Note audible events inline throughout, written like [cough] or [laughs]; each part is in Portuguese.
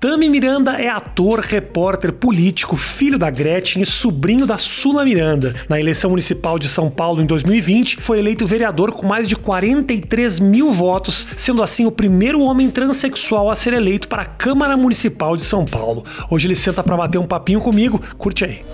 Tami Miranda é ator, repórter, político, filho da Gretchen e sobrinho da Sula Miranda. Na eleição municipal de São Paulo em 2020, foi eleito vereador com mais de 43 mil votos, sendo assim o primeiro homem transexual a ser eleito para a Câmara Municipal de São Paulo. Hoje ele senta para bater um papinho comigo. Curte aí.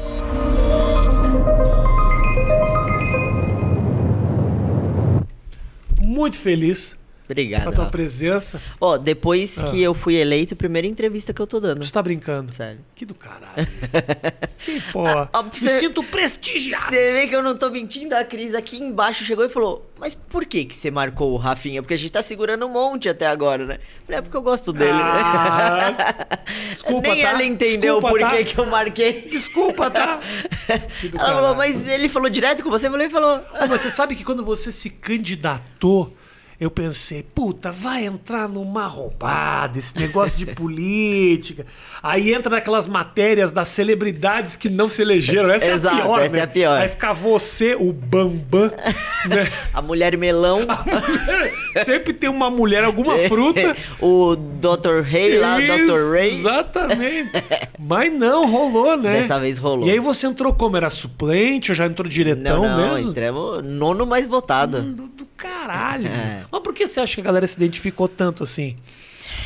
Muito feliz Obrigado. Pra tua presença. Ó, oh, depois ah. que eu fui eleito, primeira entrevista que eu tô dando. Você tá brincando? Sério. Que do caralho. [laughs] que porra. Ah, Me sinto prestigiado. Você vê que eu não tô mentindo. A Cris aqui embaixo chegou e falou, mas por que que você marcou o Rafinha? Porque a gente tá segurando um monte até agora, né? Falei, é porque eu gosto dele, né? ah, né? Desculpa, [laughs] Nem tá? ela entendeu por tá? que tá? que eu marquei. Desculpa, tá? [laughs] Ela falou, mas ele falou direto com você? Eu falei, falou. Mas você sabe que quando você se candidatou eu pensei, puta, vai entrar numa roubada esse negócio de [laughs] política. Aí entra naquelas matérias das celebridades que não se elegeram. Essa Exato, é a pior, essa né? é a né? pior. Aí fica você, o Bambam, [laughs] né? A mulher melão. A mulher, sempre tem uma mulher, alguma [laughs] fruta. o Dr. Ray lá, Isso, Dr. Ray. Exatamente. Mas não, rolou, né? Dessa vez rolou. E aí você entrou como? Era suplente ou já entrou diretão não, não, mesmo? Entramos nono mais votado. Hum, do, do caralho. É. Mas por que você acha que a galera se identificou tanto assim?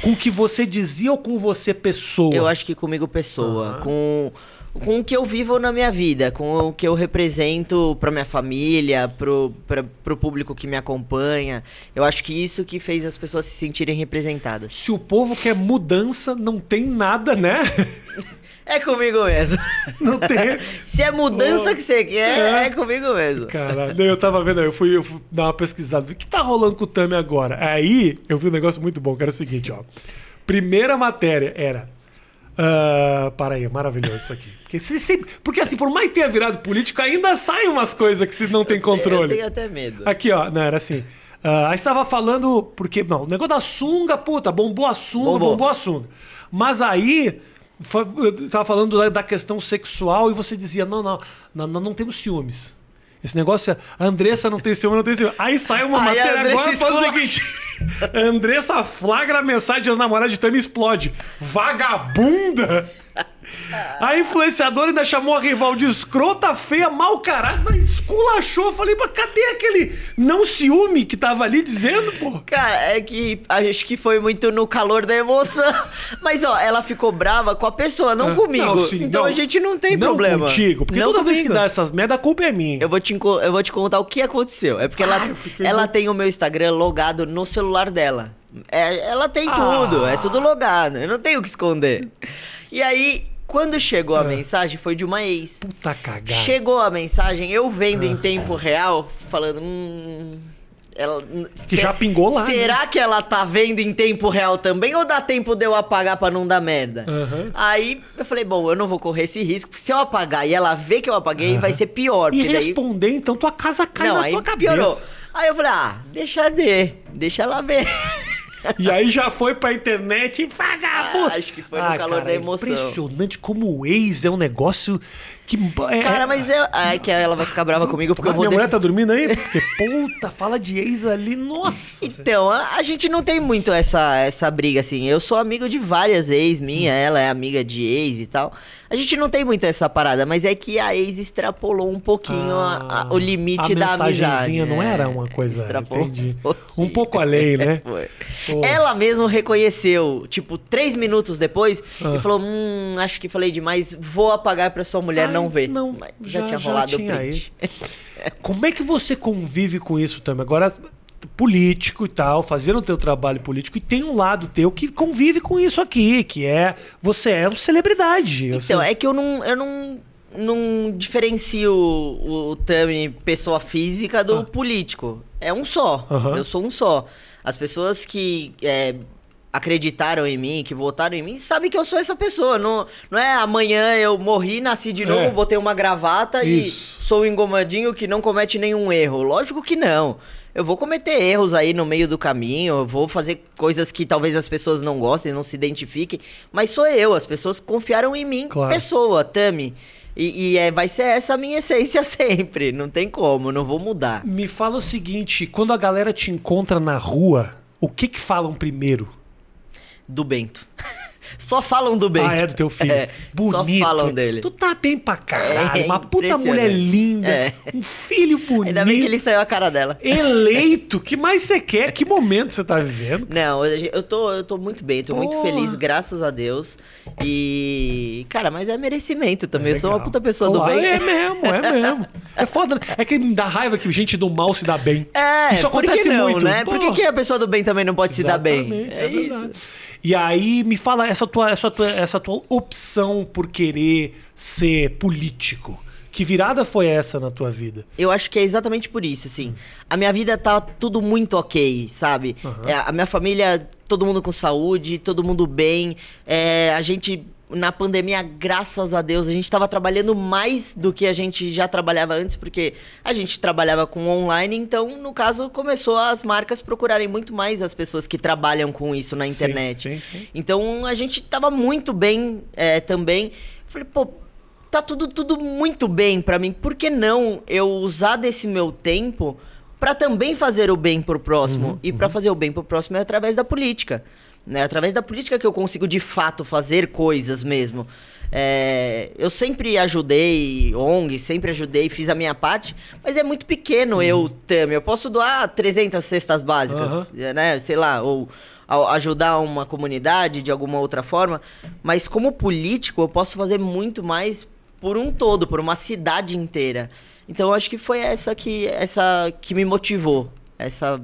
Com o que você dizia ou com você pessoa? Eu acho que comigo pessoa. Uhum. Com com o que eu vivo na minha vida, com o que eu represento para minha família, pro, pra, pro público que me acompanha. Eu acho que isso que fez as pessoas se sentirem representadas. Se o povo quer mudança, não tem nada, né? [laughs] É comigo mesmo. [laughs] Não tem. Se é mudança oh, que você quer, é. é. comigo mesmo. Cara, eu tava vendo, eu fui, eu fui dar uma pesquisada. O que tá rolando com o Tami agora? Aí eu vi um negócio muito bom, que era o seguinte, ó. Primeira matéria era. Uh, para aí, é maravilhoso isso aqui. Porque, se, se, porque assim, por mais que tenha virado político, ainda saem umas coisas que você não tem controle. Eu tenho, eu tenho até medo. Aqui, ó, não, era assim. Uh, aí estava falando, porque, não, o negócio da sunga, puta, bombou a sunga, bombou, bombou a sunga. Mas aí estava falando da, da, questão sexual e você dizia: não, não, não, não temos ciúmes. Esse negócio é, a Andressa não tem ciúme, não tem ciúme. Aí sai uma Aí matéria agora escola... faz o seguinte: [laughs] Andressa flagra a mensagem das namoradas de Tami explode. Vagabunda! [laughs] A influenciadora ainda chamou a rival de escrota, feia, mal caralho, mas esculachou. Falei, mas cadê aquele não ciúme que tava ali dizendo, pô? Cara, é que acho que foi muito no calor da emoção. Mas, ó, ela ficou brava com a pessoa, não ah, comigo. Não, sim, então não, a gente não tem não problema. Contigo, porque não toda comigo. vez que dá essas merda, a culpa é minha. Eu vou te, eu vou te contar o que aconteceu. É porque ah, ela, ela tem o meu Instagram logado no celular dela. É, ela tem ah. tudo, é tudo logado. Eu não tenho o que esconder. E aí, quando chegou a ah. mensagem, foi de uma ex. Puta cagada. Chegou a mensagem, eu vendo em ah. tempo real, falando. Hum, ela, que se, já pingou lá. Né? Será né? que ela tá vendo em tempo real também? Ou dá tempo de eu apagar pra não dar merda? Uhum. Aí eu falei, bom, eu não vou correr esse risco. Se eu apagar e ela ver que eu apaguei, uhum. vai ser pior. E responder, então tua casa caiu na aí tua cabeça. Piorou. Aí eu falei, ah, deixa de, deixa ela ver e aí já foi pra internet e vagabundo. Ah, acho que foi ah, no calor cara, da é emoção. É impressionante como o ex é um negócio que é... Cara, é- mas é. Ai, que ela vai ficar brava comigo porque eu vou. Minha def... mulher tá dormindo aí? Porque, [laughs] puta, fala de ex ali, nossa. Então, a, a, gente não tem muito essa, essa briga, assim. Eu sou amigo de várias ex minha, hum. ela é amiga de ex e tal. A gente não tem muito essa parada, mas é que a ex extrapolou um pouquinho ah, a, a, ah, o limite da amizade. não era uma coisa. Extrapolou. Entendi. Um, um pouco além, né? [laughs] Ela mesmo reconheceu, tipo, três minutos depois, ah. e falou: hum, acho que falei demais, vou apagar pra sua mulher não não vê. Não, já, já tinha rolado já tinha o print. [laughs] Como é que você convive com isso também? Agora, político e tal, fazendo o teu trabalho político e tem um lado teu que convive com isso aqui, que é você é uma celebridade. Então, você... é que eu não eu não não diferencio o, o Tami pessoa física do ah. político. É um só. Uhum. Eu sou um só. As pessoas que é, acreditaram em mim, que votaram em mim, sabem que eu sou essa pessoa. Não, não é amanhã eu morri, nasci de novo, é. botei uma gravata Isso. e sou um engomadinho que não comete nenhum erro. Lógico que não. Eu vou cometer erros aí no meio do caminho, eu vou fazer coisas que talvez as pessoas não gostem, não se identifiquem, mas sou eu, as pessoas confiaram em mim, claro. pessoa, Tami. E, e é, vai ser essa a minha [laughs] essência sempre, não tem como, não vou mudar. Me fala o seguinte, quando a galera te encontra na rua, o que que falam primeiro? do Bento. Só falam do Bento. Ah, é do teu filho. É, bonito. Só falam dele. Tu tá bem pra caralho. É, uma puta mulher linda. É. Um filho bonito. [laughs] Ainda bem que ele saiu a cara dela. Eleito. que mais você quer? Que momento você tá vivendo? Não, eu tô, eu tô muito bem. Tô Porra. muito feliz, graças a Deus. E... Cara, mas é merecimento também. É eu sou uma puta pessoa claro, do bem. É mesmo, é mesmo. [laughs] É foda, né? É que me dá raiva que gente do mal se dá bem. É, Isso acontece não, muito. Né? Por que, que a pessoa do bem também não pode Exatamente, se dar bem? É, é verdade. isso. E aí me fala essa tua, essa tua, essa tua opção por querer ser político. Que virada foi essa na tua vida? Eu acho que é exatamente por isso, assim. A minha vida tá tudo muito ok, sabe? Uhum. É, a minha família, todo mundo com saúde, todo mundo bem. É, a gente na pandemia, graças a Deus, a gente estava trabalhando mais do que a gente já trabalhava antes, porque a gente trabalhava com online, então, no caso, começou as marcas procurarem muito mais as pessoas que trabalham com isso na internet. Sim, sim, sim. Então, a gente estava muito bem é, também. Falei, pô, tá tudo, tudo muito bem para mim, por que não eu usar desse meu tempo para também fazer o bem para o próximo? Uhum, e para uhum. fazer o bem para o próximo é através da política. Né? Através da política que eu consigo de fato fazer coisas mesmo. É, eu sempre ajudei ONG, sempre ajudei, fiz a minha parte, mas é muito pequeno uhum. eu também. Eu posso doar 300 cestas básicas, uhum. né? Sei lá, ou ajudar uma comunidade de alguma outra forma. Mas como político, eu posso fazer muito mais por um todo, por uma cidade inteira. Então, eu acho que foi essa que, essa que me motivou. Essa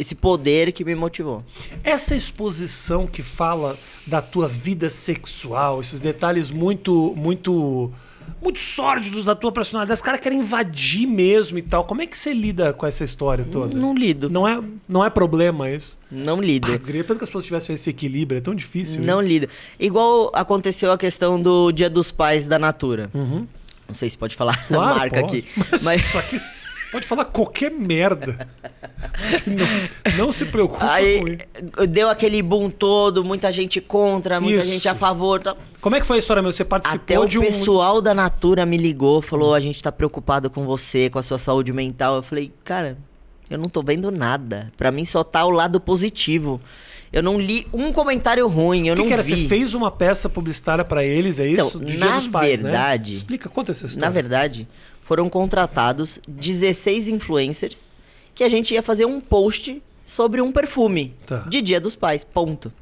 esse poder que me motivou. Essa exposição que fala da tua vida sexual, esses detalhes muito, muito, muito sórdidos da tua personalidade, os caras querem invadir mesmo e tal. Como é que você lida com essa história toda? Não lido. Não é, não é problema isso? Não lido. Pá, queria tanto que as pessoas tivessem esse equilíbrio, é tão difícil. Não lido. Igual aconteceu a questão do Dia dos Pais da Natura. Uhum. Não sei se pode falar [laughs] claro, a marca pode. aqui. [laughs] Mas, mas... Só que... Pode falar qualquer merda. Não, não se preocupe. Aí, com ele. Deu aquele boom todo, muita gente contra, muita Isso. gente a favor. Como é que foi a história, meu? Você participou Até de um... o pessoal da Natura me ligou, falou, a gente tá preocupado com você, com a sua saúde mental. Eu falei, cara, eu não tô vendo nada. Para mim só tá o lado positivo. Eu não li um comentário ruim, eu que não que era? vi. Você fez uma peça publicitária para eles, é então, isso? Então, na pais, né? verdade... Né? Explica, conta essa história. Na verdade foram contratados 16 influencers que a gente ia fazer um post sobre um perfume tá. de Dia dos Pais, ponto.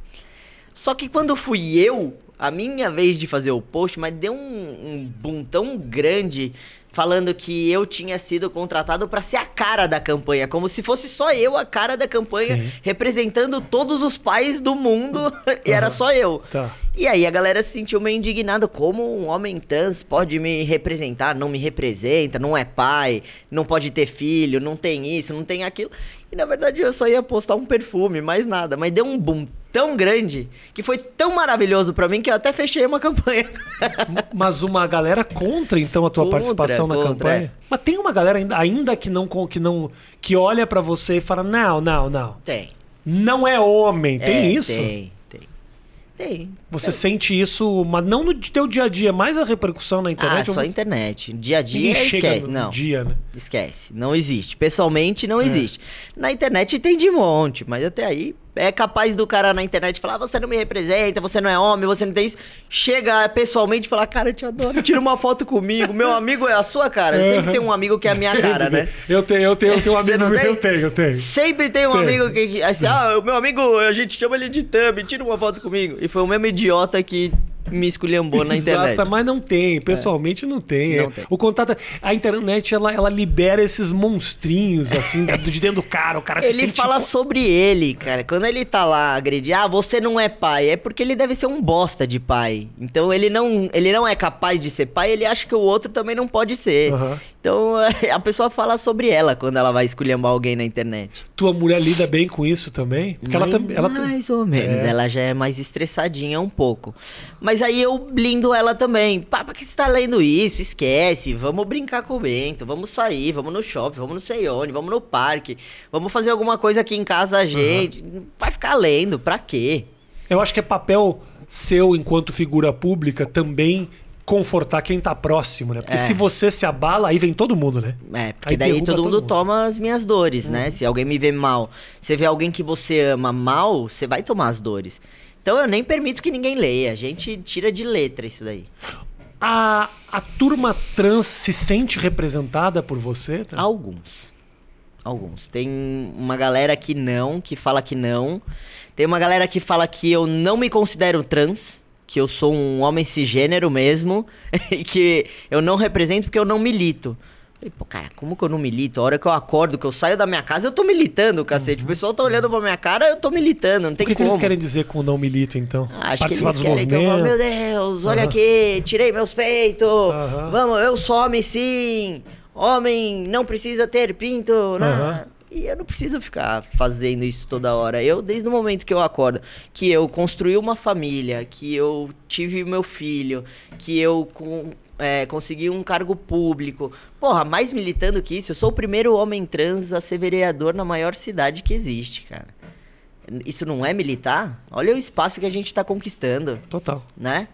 Só que quando fui eu, a minha vez de fazer o post, mas deu um, um boom tão grande falando que eu tinha sido contratado para ser a cara da campanha, como se fosse só eu a cara da campanha, Sim. representando todos os pais do mundo, uhum. [laughs] e era só eu. Tá. E aí a galera se sentiu meio indignada, como um homem trans pode me representar, não me representa, não é pai, não pode ter filho, não tem isso, não tem aquilo. E na verdade eu só ia postar um perfume, mais nada, mas deu um boom tão grande que foi tão maravilhoso para mim que eu até fechei uma campanha. [laughs] Mas uma galera contra então a tua contra, participação na contra, campanha? É. Mas tem uma galera ainda, ainda que não que não que olha para você e fala: "Não, não, não". Tem. Não é homem, é, tem é, isso? Tem. tem, tem. Você tem. É. sente isso, mas não no teu dia a dia, mais a repercussão na internet? Ah, só a internet. Dia a dia Ninguém esquece, não. Dia, né? Esquece, não existe. Pessoalmente não é. existe. Na internet tem de monte, mas até aí é capaz do cara na internet falar, ah, você não me representa, você não é homem, você não tem isso. Chega pessoalmente e falar, cara, eu te adoro, tira uma foto comigo. Meu amigo é a sua cara. Sempre tem um amigo que é a minha cara, né? Eu tenho, eu tenho, eu tenho um [laughs] amigo. Eu tenho, eu tenho. Sempre tem um tenho. amigo que. Assim, ah, o meu amigo, a gente chama ele de Thumb, tira uma foto comigo. E foi o mesmo idiota que me esculhambou na internet. Exato, mas não tem, é. pessoalmente é. não, tem, não é. tem. O contato, a internet ela, ela libera esses monstrinhos assim de dentro do cara, o cara ele se Ele fala sobre ele, cara. Quando ele tá lá agredir, ah, você não é pai, é porque ele deve ser um bosta de pai. Então ele não, ele não é capaz de ser pai, ele acha que o outro também não pode ser. Uhum. Então [laughs] a pessoa fala sobre ela quando ela vai esculhambar alguém na internet. Tua mulher lida bem com isso também? Porque mais, ela também. mais ou menos. É. Ela já é mais estressadinha um pouco. Mas aí eu blindo ela também. Pá, que você tá lendo isso? Esquece. Vamos brincar com o Bento. Vamos sair. Vamos no shopping. Vamos não sei onde. Vamos no parque. Vamos fazer alguma coisa aqui em casa a gente. Uhum. Vai ficar lendo. Pra quê? Eu acho que é papel seu enquanto figura pública também confortar quem tá próximo, né? Porque é. se você se abala, aí vem todo mundo, né? É, porque aí daí todo mundo, todo mundo, toma as minhas dores, né? Uhum. Se alguém me vê mal, você vê alguém que você ama mal, você vai tomar as dores. Então eu nem permito que ninguém leia. A gente tira de letra isso daí. A, a turma trans se sente representada por você? Tá? Alguns. Alguns. Tem uma galera que não, que fala que não. Tem uma galera que fala que eu não me considero trans que eu sou um homem cisgênero mesmo, [laughs] e que eu não represento porque eu não milito. Falei, pô, cara, como que eu não milito? A hora que eu acordo, que eu saio da minha casa, eu tô militando, cacete. Uhum. O pessoal tá olhando pra minha cara, eu tô militando, não tem o que como. O que eles querem dizer com não milito, então? Ah, acho Participar que eles querem que eu meu Deus, olha uhum. aqui, tirei meus peitos, uhum. vamos, eu sou homem sim, homem não precisa ter pinto, não... Né? E eu não preciso ficar fazendo isso toda hora. Eu, desde o momento que eu acordo, que eu construí uma família, que eu tive meu filho, que eu com, é, consegui um cargo público. Porra, mais militando que isso, eu sou o primeiro homem trans a ser vereador na maior cidade que existe, cara. Isso não é militar? Olha o espaço que a gente está conquistando. Total. Né?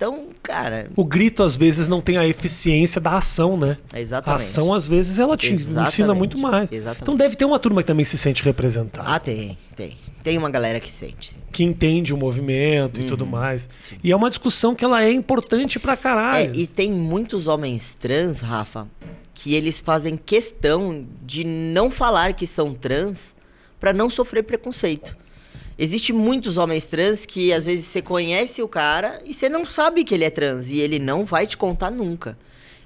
Então, cara. O grito às vezes não tem a eficiência da ação, né? Exatamente. A ação às vezes ela te Exatamente. ensina muito mais. Exatamente. Então deve ter uma turma que também se sente representada. Ah, tem, tem. Tem uma galera que sente. Sim. Que entende o movimento uhum. e tudo uhum. mais. Sim. E é uma discussão que ela é importante pra caralho. É, e tem muitos homens trans, Rafa, que eles fazem questão de não falar que são trans para não sofrer preconceito. Existe muitos homens trans que às vezes você conhece o cara e você não sabe que ele é trans e ele não vai te contar nunca.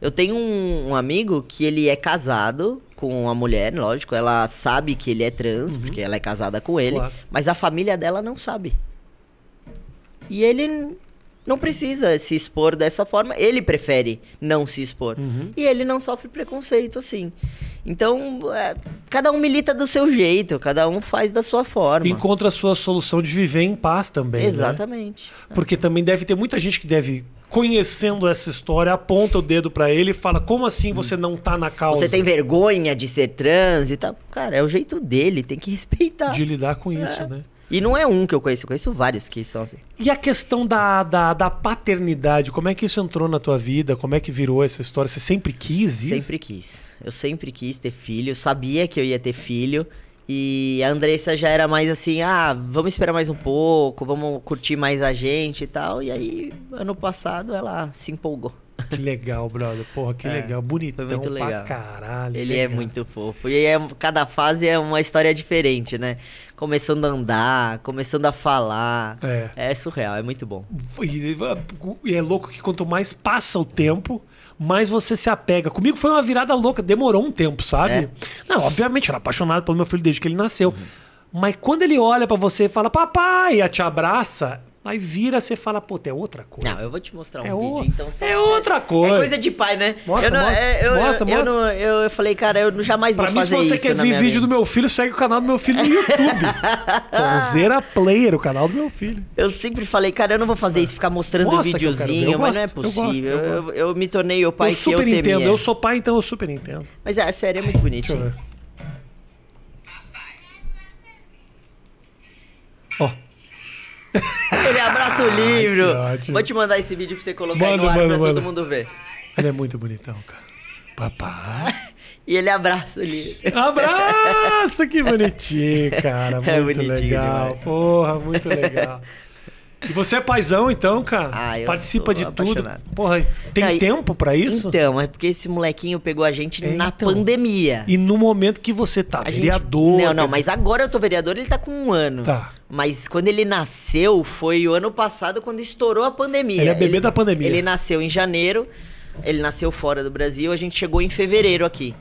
Eu tenho um, um amigo que ele é casado com uma mulher, lógico, ela sabe que ele é trans, uhum. porque ela é casada com ele, claro. mas a família dela não sabe. E ele não precisa se expor dessa forma. Ele prefere não se expor. Uhum. E ele não sofre preconceito assim. Então, é, cada um milita do seu jeito, cada um faz da sua forma. Encontra a sua solução de viver em paz também. Né? Exatamente. Né? Porque também deve ter muita gente que deve conhecendo essa história, aponta o dedo para ele e fala: Como assim hum. você não tá na causa? Você tem vergonha de ser trans e tal. Cara, é o jeito dele, tem que [laughs] respeitar. De lidar com isso, é. né? E não é um que eu conheço, eu conheço vários que são assim. E a questão da, da, da paternidade, como é que isso entrou na tua vida? Como é que virou essa história? Você sempre quis isso? Sempre quis. Eu sempre quis ter filho, sabia que eu ia ter filho. E a Andressa já era mais assim, ah, vamos esperar mais um pouco, vamos curtir mais a gente e tal. E aí, ano passado, ela se empolgou. Que legal, brother. Porra, que é, legal. Bonitão foi muito legal. pra caralho. Ele legal. é muito fofo. E aí, é, cada fase é uma história diferente, né? Começando a andar, começando a falar. É, é surreal, é muito bom. E é louco que quanto mais passa o tempo, mais você se apega. Comigo foi uma virada louca, demorou um tempo, sabe? É. Não, obviamente, eu era apaixonado pelo meu filho desde que ele nasceu. Uhum. Mas quando ele olha para você e fala, papai, e te abraça, Aí vira, você fala, pô, é outra coisa. Não, eu vou te mostrar um é vídeo, o... então. Só é outra é coisa. É coisa de pai, né? Mostra, eu não, mostra, é, eu, mostra, eu, mostra. Eu, não, eu, falei, cara, eu jamais pra vou mim, fazer isso Pra mim, se você quer ver vídeo do meu filho, segue o canal do meu filho no YouTube. [laughs] Zera Player, o canal do meu filho. Eu sempre falei, cara, eu não vou fazer é. isso, ficar mostrando mostra videozinho, mas não é possível. Eu, gosto, eu, me tornei o pai eu que eu temia. Eu super entendo, eu sou pai, então eu super entendo. Mas, é, sério, é muito bonitinho. Deixa eu ver. Ele abraça ah, o livro. Vou te mandar esse vídeo pra você colocar manda, no ar manda, pra manda. todo mundo ver. Ele é muito bonitão, cara. Papai. [laughs] e ele abraça o livro. Abraça! Que [laughs] bonitinho, cara. É muito é legal. Demais. Porra, muito legal. [laughs] E você é paizão, então, cara? Ah, eu Participa de apaixonado. tudo. Porra, tem Não, tempo para isso? Então, é porque esse molequinho pegou a gente é, na então. pandemia. E no momento que você tá a vereador. Gente... Não, não, mas agora eu tô vereador, ele tá com um ano. Tá. Mas quando ele nasceu, foi o ano passado, quando estourou a pandemia. Ele é bebê ele, da pandemia. Ele nasceu em janeiro, ele nasceu fora do Brasil, a gente chegou em fevereiro aqui.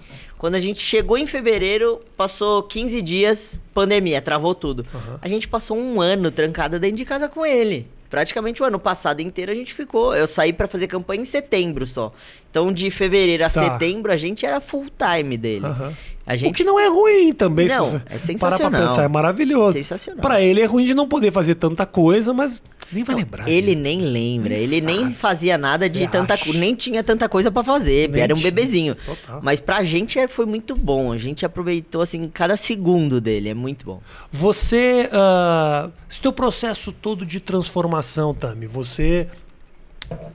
Quando a gente chegou em fevereiro, passou 15 dias, pandemia, travou tudo. Uhum. A gente passou um ano trancada dentro de casa com ele. Praticamente o ano passado inteiro a gente ficou. Eu saí para fazer campanha em setembro só. Então, de fevereiro a tá. setembro, a gente era full time dele. Uhum. A gente... O que não é ruim também. Não, se você é sensacional. Para pra pensar, é maravilhoso. Sensacional. Pra ele é ruim de não poder fazer tanta coisa, mas nem vai não, lembrar. Ele disso. nem lembra. ele nem fazia nada você de tanta coisa. Nem tinha tanta coisa para fazer. Nem era um bebezinho. Total. Mas pra gente é, foi muito bom. A gente aproveitou, assim, cada segundo dele. É muito bom. Você. Uh, esse teu processo todo de transformação, Tami, você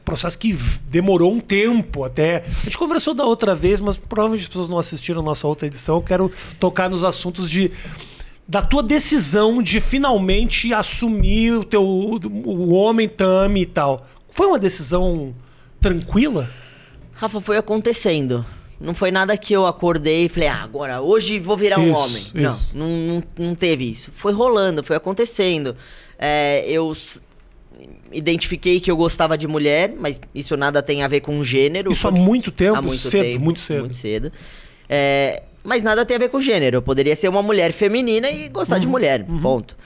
processo que demorou um tempo até. A gente conversou da outra vez, mas provavelmente as pessoas não assistiram a nossa outra edição. Eu quero tocar nos assuntos de da tua decisão de finalmente assumir o teu o homem Tami e tal. Foi uma decisão tranquila? Rafa, foi acontecendo. Não foi nada que eu acordei e falei, ah, agora hoje vou virar um homem. Isso. Não, não, não, teve isso. Foi rolando, foi acontecendo. É, eu identifiquei que eu gostava de mulher, mas isso nada tem a ver com gênero. Isso porque... há muito tempo, há muito cedo, tempo, muito cedo. Muito cedo. É, mas nada tem a ver com gênero. Eu poderia ser uma mulher feminina e gostar uhum, de mulher, uhum. ponto.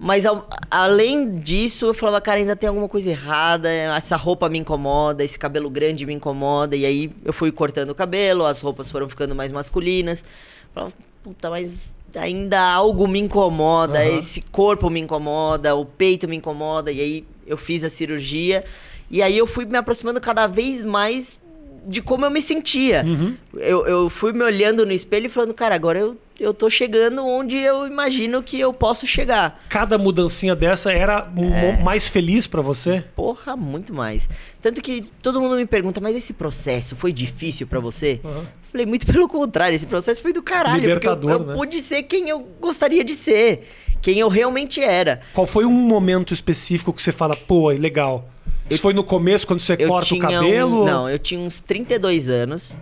Mas ao, além disso, eu falava, cara, ainda tem alguma coisa errada, essa roupa me incomoda, esse cabelo grande me incomoda. E aí eu fui cortando o cabelo, as roupas foram ficando mais masculinas. Eu falava, puta, mas ainda algo me incomoda, uhum. esse corpo me incomoda, o peito me incomoda. E aí eu fiz a cirurgia. E aí eu fui me aproximando cada vez mais de como eu me sentia. Uhum. Eu, eu fui me olhando no espelho e falando, cara, agora eu eu tô chegando onde eu imagino que eu posso chegar. Cada mudancinha dessa era é... mais feliz para você? Porra, muito mais. Tanto que todo mundo me pergunta, mas esse processo foi difícil para você? Uhum. Falei, muito pelo contrário, esse processo foi do caralho. Libertador, eu, eu né? pude ser quem eu gostaria de ser, quem eu realmente era. Qual foi um momento específico que você fala, pô, é legal? Isso eu, foi no começo, quando você corta o cabelo? Um, não, eu tinha uns 32 anos.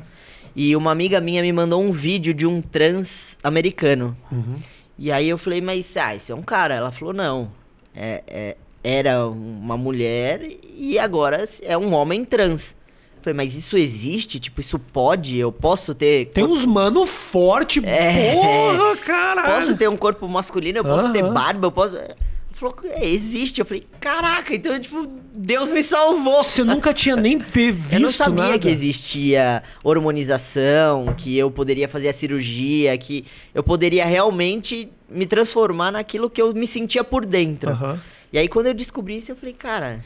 E uma amiga minha me mandou um vídeo de um trans americano. Uhum. E aí eu falei, mas ah, isso é um cara. Ela falou, não. É, é, era uma mulher e agora é um homem trans. Eu falei, mas isso existe? Tipo, isso pode? Eu posso ter. Tem uns mano forte, é... porra, cara! Posso ter um corpo masculino, eu posso uhum. ter barba, eu posso. É, falou, é, existe. Eu falei, caraca, então, tipo, Deus me salvou. Você nunca tinha nem visto [laughs] Eu não sabia nada. que existia hormonização, que eu poderia fazer a cirurgia, que eu poderia realmente me transformar naquilo que eu me sentia por dentro. Uhum. E aí, quando eu descobri isso, eu falei, cara,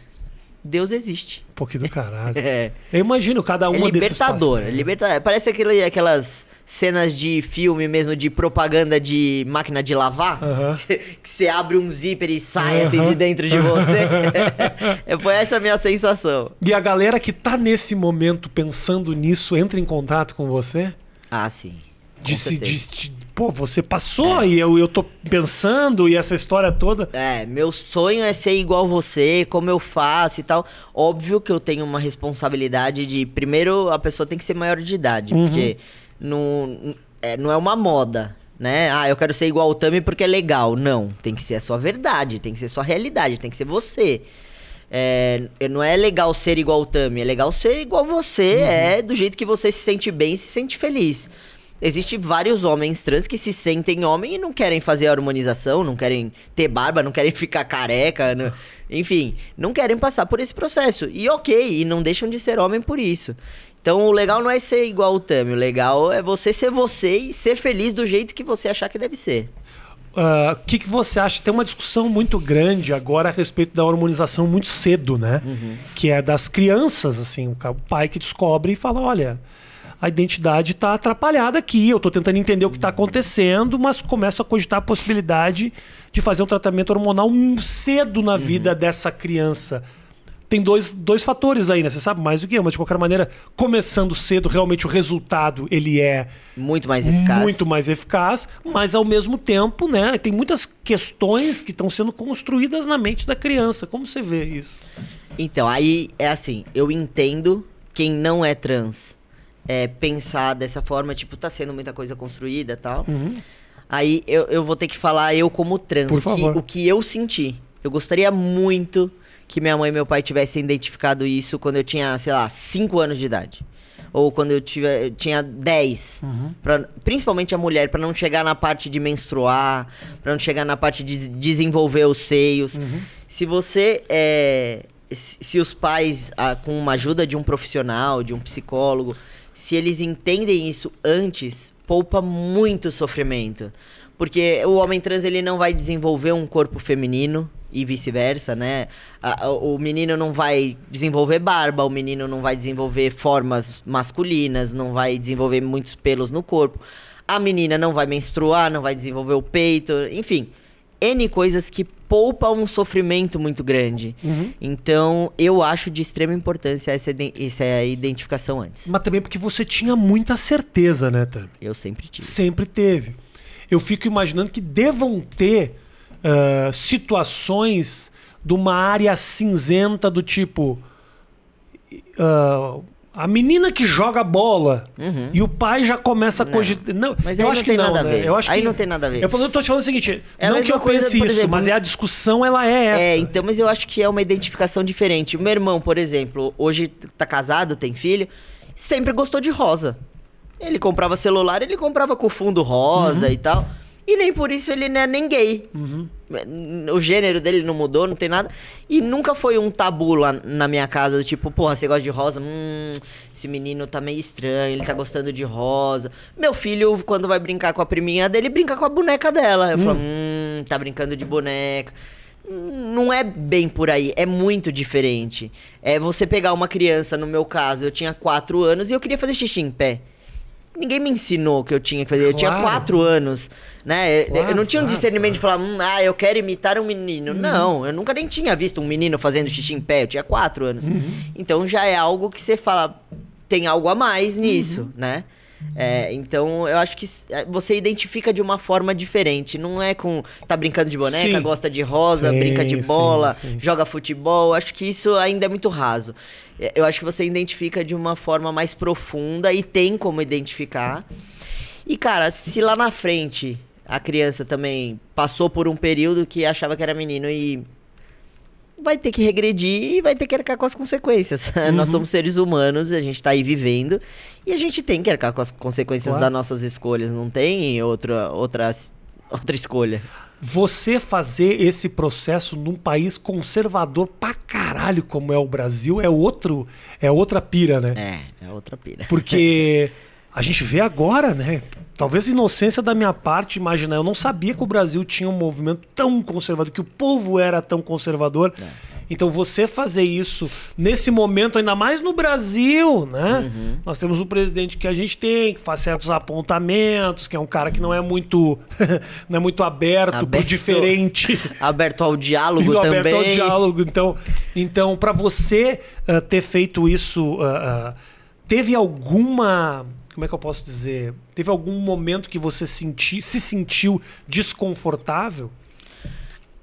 Deus existe. Um pouquinho do caralho. [laughs] é. Eu imagino cada uma é libertador, desses passos, né? libertador. Parece aquele, aquelas cenas de filme mesmo, de propaganda de máquina de lavar, uhum. [laughs] que você abre um zíper e sai uhum. assim de dentro de você. [laughs] É, foi essa a minha sensação. E a galera que tá nesse momento pensando nisso entra em contato com você? Ah, sim. De se, de, de, pô, você passou é. e eu, eu tô pensando e essa história toda. É, meu sonho é ser igual você, como eu faço e tal. Óbvio que eu tenho uma responsabilidade de. Primeiro, a pessoa tem que ser maior de idade, uhum. porque não é, não é uma moda, né? Ah, eu quero ser igual o Tami porque é legal. Não, tem que ser a sua verdade, tem que ser a sua realidade, tem que ser você. É, não é legal ser igual o Tami, é legal ser igual você, uhum. é do jeito que você se sente bem, se sente feliz. Existem vários homens trans que se sentem homem e não querem fazer a harmonização, não querem ter barba, não querem [laughs] ficar careca, não... enfim, não querem passar por esse processo. E ok, e não deixam de ser homem por isso. Então o legal não é ser igual o Tami, o legal é você ser você e ser feliz do jeito que você achar que deve ser. O uh, ah, que, que você acha? Tem uma discussão muito grande agora a respeito da hormonização muito cedo, né? Uhum. Que é das crianças, assim, o pai que descobre e fala: olha, a identidade está atrapalhada aqui, eu estou tentando entender o que está uhum. acontecendo, mas começo a cogitar a possibilidade de fazer um tratamento hormonal cedo na uhum. vida dessa criança tem dois, dois fatores aí, né? Você sabe mais do que eu, mas de qualquer maneira, começando cedo, realmente o resultado ele é muito mais eficaz. Muito mais eficaz, mas ao mesmo tempo, né, tem muitas questões que estão sendo construídas na mente da criança. Como você vê isso? Então, aí é assim, eu entendo quem não é trans é, pensar dessa forma, tipo, tá sendo muita coisa construída tal. Uhum. Aí eu, eu vou ter que falar eu como trans, o que, o que eu senti. Eu gostaria muito que minha mãe e meu pai tivessem identificado isso quando eu tinha, sei lá, 5 anos de idade. Ou quando eu, tive, eu tinha 10. Uhum. principalmente a mulher, para não chegar na parte de menstruar, para não chegar na parte de desenvolver os seios. Uhum. Se você. É, se os pais, ah, com uma ajuda de um profissional, de um psicólogo, se eles entendem isso antes, poupa muito sofrimento. Porque o homem trans ele não vai desenvolver um corpo feminino e vice-versa, né? O menino não vai desenvolver barba, o menino não vai desenvolver formas masculinas, não vai desenvolver muitos pelos no corpo. A menina não vai menstruar, não vai desenvolver o peito, enfim. N coisas que poupa um sofrimento muito grande. Uhum. Então, eu acho de extrema importância essa, essa identificação antes. Mas também porque você tinha muita certeza, né, Tam? Eu sempre tive. Sempre teve eu fico imaginando que devam ter uh, situações de uma área cinzenta do tipo. Uh, a menina que joga bola uhum. e o pai já começa a cogitar. Não, mas eu não tem que não, né? Eu acho aí que... não tem nada a ver. Eu, estou tô te falando o seguinte, é não que eu coisa, pense exemplo, isso, mas é a discussão ela é essa. É, então, mas eu acho que é uma identificação diferente. O meu irmão, por exemplo, hoje tá casado, tem filho, sempre gostou de rosa. Ele comprava celular, ele comprava com fundo rosa uhum. e tal. E nem por isso ele não é nem gay. Uhum. O gênero dele não mudou, não tem nada. E nunca foi um tabu lá na minha casa, do tipo, porra, você gosta de rosa? Hum, esse menino tá meio estranho, ele tá gostando de rosa. Meu filho, quando vai brincar com a priminha dele, brinca com a boneca dela. Eu falo, hum, hum tá brincando de boneca não é bem por aí, é muito diferente. É você pegar uma criança, no meu caso, eu tinha 4 anos e eu queria fazer xixi em pé. Ninguém me ensinou o que eu tinha que fazer. Eu tinha quatro anos, né? Claro, eu não tinha um claro, discernimento de falar, hum, ah, eu quero imitar um menino. Uhum. Não, eu nunca nem tinha visto um menino fazendo xixi em pé. Eu tinha quatro anos. Uhum. Então já é algo que você fala, tem algo a mais nisso, uhum. né? É, então, eu acho que é, você identifica de uma forma diferente. Não é com tá brincando de boneca, sim. gosta de rosa, sim, brinca de bola, sim, joga futebol. Acho que isso ainda é muito raso. É, eu acho que você identifica de uma forma mais profunda e tem como identificar. E, cara, se lá na frente a criança também passou por um período que achava que era menino e vai ter que regredir e vai ter que arcar com as consequências. [laughs] Uhum. Nós somos seres humanos, a gente está aí vivendo e a gente tem que arcar com as consequências claro. das nossas escolhas, não tem outra, outra, outra escolha. Você fazer esse processo num país conservador pra caralho como é o Brasil é outro é outra pira, né? É, é outra pira. Porque [laughs] a gente vê agora, né? Talvez inocência da minha parte imaginar. Eu não sabia que o Brasil tinha um movimento tão conservador, que o povo era tão conservador. É. Então você fazer isso nesse momento, ainda mais no Brasil, né? Uhum. Nós temos um presidente que a gente tem, que faz certos apontamentos, que é um cara que não é muito, [laughs] não é muito aberto, aberto pro diferente. [laughs] Aberto ao diálogo aberto também. Aberto ao diálogo. Então, então para você uh, ter feito isso, uh, uh, teve alguma como é que eu posso dizer? Teve algum momento que você senti, se sentiu desconfortável?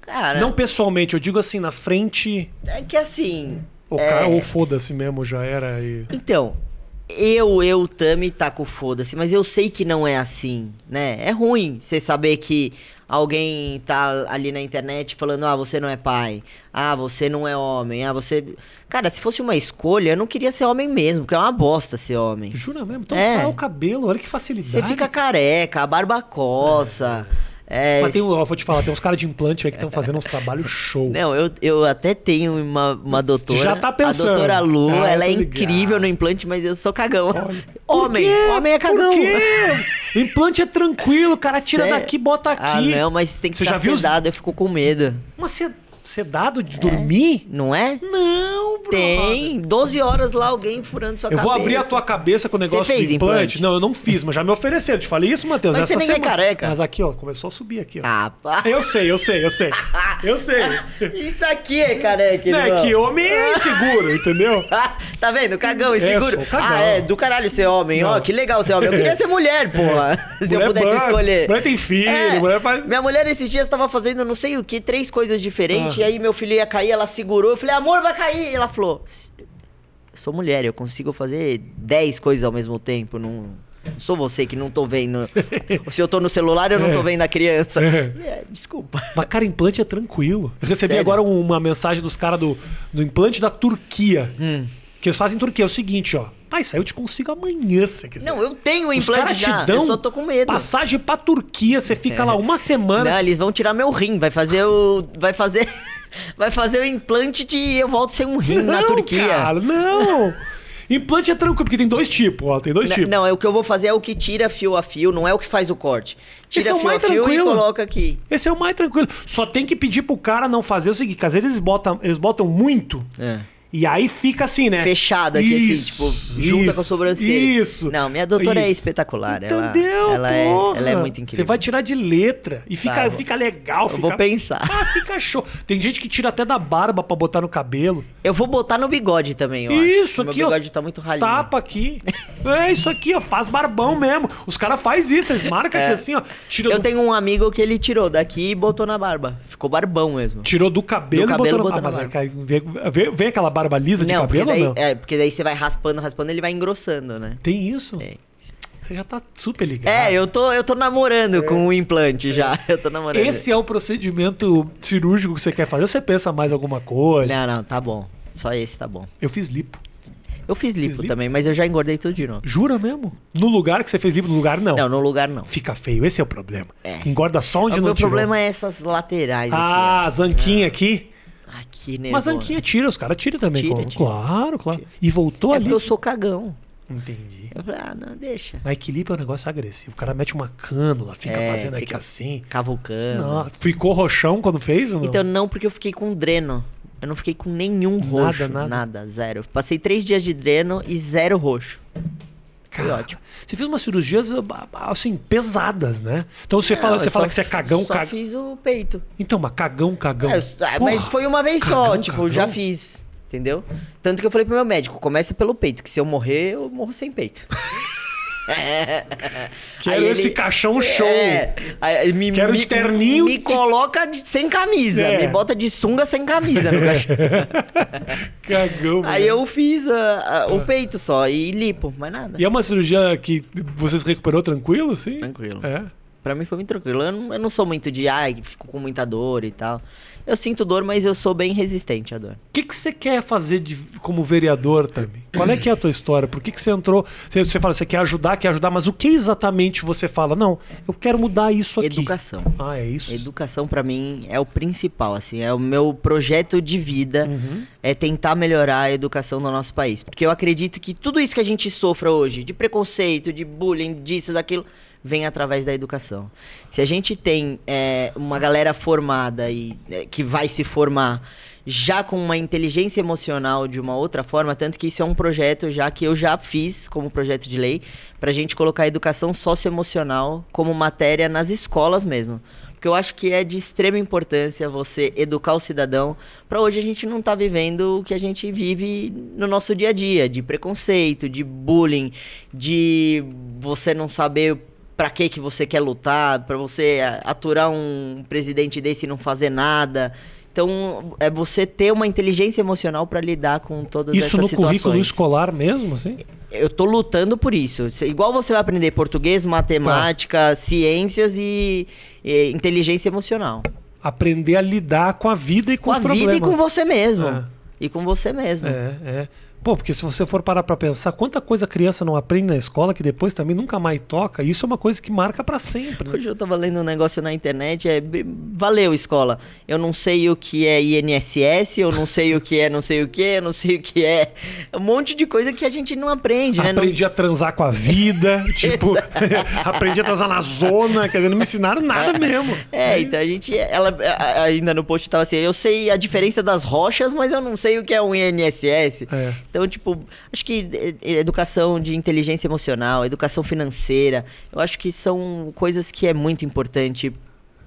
Cara. Não pessoalmente, eu digo assim, na frente. É que assim. Ou, é... ou foda-se mesmo, já era. E... Então, eu, eu, Tami, taco tá foda-se, mas eu sei que não é assim, né? É ruim você saber que alguém tá ali na internet falando, ah, você não é pai, ah, você não é homem, ah, você. Cara, se fosse uma escolha, eu não queria ser homem mesmo, porque é uma bosta ser homem. Jura mesmo? Então é. o cabelo, olha que facilidade. Você fica careca, a barba coça. É. É, Mas tem, ó, vou te falar, tem uns caras de implante aí que estão fazendo uns trabalhos show. Não, eu, eu até tenho uma, uma doutora. Já tá pensando. A doutora Lu, ah, ela é incrível no implante, mas eu sou cagão. Olha, [laughs] homem, homem é cagão. Por quê? implante é tranquilo, cara tira Sério? daqui, bota ah, aqui. Ah, não, mas tem que Você ficar já sedado, viu? eu fico com medo sedado é de é. dormir? Não é? Não, bro. Tem 12 horas lá alguém furando sua eu cabeça. Eu vou abrir a tua cabeça com o negócio fez de implante. implante? Não, eu não fiz, mas já me ofereceram. Te falei isso, Matheus? Mas essa você nem é careca. Mas aqui, ó, começou a subir aqui, ó. Ah, Eu sei, eu sei, eu sei. [laughs] Eu sei. isso aqui é careca, é irmão. é que homem é inseguro, entendeu? [laughs] tá vendo? Cagão, inseguro. É, cagão. Ah, é, do caralho ser homem. Ó, que legal ser homem. Eu queria [laughs] ser mulher, porra. se mulher eu pudesse escolher. Mulher tem filho, é. mulher faz... Minha mulher esses dias tava fazendo não sei o que, três coisas diferentes. E aí meu filho ia cair, ela segurou. Eu falei, amor, vai cair. E ela falou, sou mulher, eu consigo fazer 10 coisas ao mesmo tempo. Não, não sou você que não tô vendo. [laughs] Se eu tô no celular, eu não tô é. vendo a criança. É. é, desculpa. Mas, cara, implante é tranquilo. Eu recebi Sério? agora uma mensagem dos caras do, do implante da Turquia. Hum que eles fazem em Turquia é o seguinte, ó. Pai, isso aí eu te consigo amanhã, se quiser. Não, eu tenho o implante Os já. eu só tô com medo. Passagem pra Turquia, você fica é. lá uma semana. Não, eles vão tirar meu rim, vai fazer o. Vai fazer. [laughs] vai fazer o implante de eu volto sem um rim não, na Turquia. Cara, não! Implante é tranquilo, porque tem dois tipos, ó. Tem dois não, tipos. Não, é o que eu vou fazer é o que tira fio a fio, não é o que faz o corte. Tira Esse é o fio a fio e coloca aqui. Esse é o mais tranquilo. Só tem que pedir pro cara não fazer o seguinte, às vezes eles botam, eles botam muito. É. E aí fica assim, né? Fechada aqui, assim, isso, assim, tipo, junta isso, com a sobrancelha. Isso. Não, minha doutora é isso. é espetacular. Entendeu? Ela, ela é, ela é muito incrível. Você vai tirar de letra. E fica, tá, fica legal. Fica, vou pensar. Ah, fica show. Tem gente que tira até da barba para botar no cabelo. Eu vou botar no bigode também, ó. Isso acho. aqui, o bigode ó, tá muito ralinho. Tapa aqui. é isso aqui, ó. Faz barbão mesmo. Os caras fazem isso. Eles marcam é. aqui assim, ó. Tira eu do... tenho um amigo que ele tirou daqui e botou na barba. Ficou barbão mesmo. Tirou do cabelo, do cabelo e botou, botou na, botou ah, barba. Vem, vem aquela barba lisa de cabelo porque não? É, porque daí você vai raspando, raspando, ele vai engrossando, né? Tem isso? Tem. É. Você já tá super ligado. É, eu tô, eu tô namorando é. com o implante é. já. [laughs] Eu tô namorando. Esse é o procedimento cirúrgico que você quer fazer? Ou você pensa mais alguma coisa? Não, não, tá bom. Só esse tá bom. Eu fiz lipo. Eu fiz lipo, fiz lipo também, mas eu já engordei tudo de novo. Jura mesmo? No lugar que você fez lipo, no lugar não? Não, no lugar não. Fica feio, esse é o problema. É. Engorda só onde o não O meu problema é essas laterais ah, aqui. Ah, zanquinha aqui. Ah, Mas Anquinha tira, os caras tiram também. Tira, tira. Claro, claro. Tira. E voltou é ali. Porque eu sou cagão. Entendi. Eu falei, ah, não, deixa. Mas equilíbrio é um negócio agressivo. O cara mete uma cânula, fica é, fazendo fica aqui assim. Cavucando. Não, ficou roxão quando fez? Ou não? Então, não, porque eu fiquei com dreno. Eu não fiquei com nenhum roxo. Nada, nada. Nada, zero. Passei três dias de dreno e zero roxo foi ótimo. Você fez umas cirurgias, ah, ah, assim, pesadas, né? Então você, não, é, fala, você só, que você é cagão, só cagão. fiz o peito. Então, mas cagão, cagão. É, é Porra, mas foi uma vez cagão, só, tipo, cagão? já fiz. Entendeu? Tanto que eu falei pro meu médico: começa pelo peito, que se eu morrer, eu morro sem peito. [laughs] [laughs] Quero ele, esse caixão é, show. É, aí, me, Quero me, de terninho. Me coloca de, sem camisa. É. Me bota de sunga sem camisa no caixão. [laughs] Cagão, mano. Aí eu fiz uh, uh, o peito só e lipo, mais nada. E é uma cirurgia que você se recuperou tranquilo, assim? Tranquilo. É. Pra mim foi muito tranquilo. Eu não, eu não sou muito de, ai, fico com muita dor e tal. Eu sinto dor, mas eu sou bem resistente à dor. O que, que você quer fazer de, como vereador, também Qual é que é a tua história? Por que, que você entrou? Você, você fala, você quer ajudar, quer ajudar, mas o que exatamente você fala? Não, eu quero mudar isso aqui. Educação. Ah, é isso? Educação, para mim, é o principal, assim. É o meu projeto de vida, uhum. é tentar melhorar a educação no nosso país. Porque eu acredito que tudo isso que a gente sofra hoje, de preconceito, de bullying, disso, daquilo vem através da educação. Se a gente tem é, uma galera formada e é, que vai se formar já com uma inteligência emocional de uma outra forma, tanto que isso é um projeto já que eu já fiz como projeto de lei para a gente colocar a educação socioemocional como matéria nas escolas mesmo. Porque eu acho que é de extrema importância você educar o cidadão para hoje a gente não estar tá vivendo o que a gente vive no nosso dia a dia, de preconceito, de bullying, de você não saber para que que você quer lutar, para você aturar um presidente desse e não fazer nada. Então, é você ter uma inteligência emocional para lidar com todas isso essas situações. Isso no currículo escolar mesmo, assim? Eu tô lutando por isso. Igual você vai aprender português, matemática, tá. ciências e, e, inteligência emocional. Aprender a lidar com a vida e com, com os problemas. Com a vida e com você mesmo. É. E com você mesmo. É, é. Pô, porque se você for parar para pensar, quanta coisa a criança não aprende na escola que depois também nunca mais toca, isso é uma coisa que marca para sempre. Né? Hoje eu tava lendo um negócio na internet, é valeu escola. Eu não sei o que é INSS, eu não sei o que é, não sei o que, eu não sei o que é. Um monte de coisa que a gente não aprende, né? Aprendi não... a transar com a vida, [laughs] tipo, aprendi a transar na zona, quer dizer, não me ensinaram nada é. mesmo. É, é, então a gente, ela ainda no post tava assim, eu sei a diferença das rochas, mas eu não sei o que é um INSS. É. Então, então, tipo, acho que eh, eh, educação de inteligência emocional, educação financeira, eu acho que são coisas que é muito importante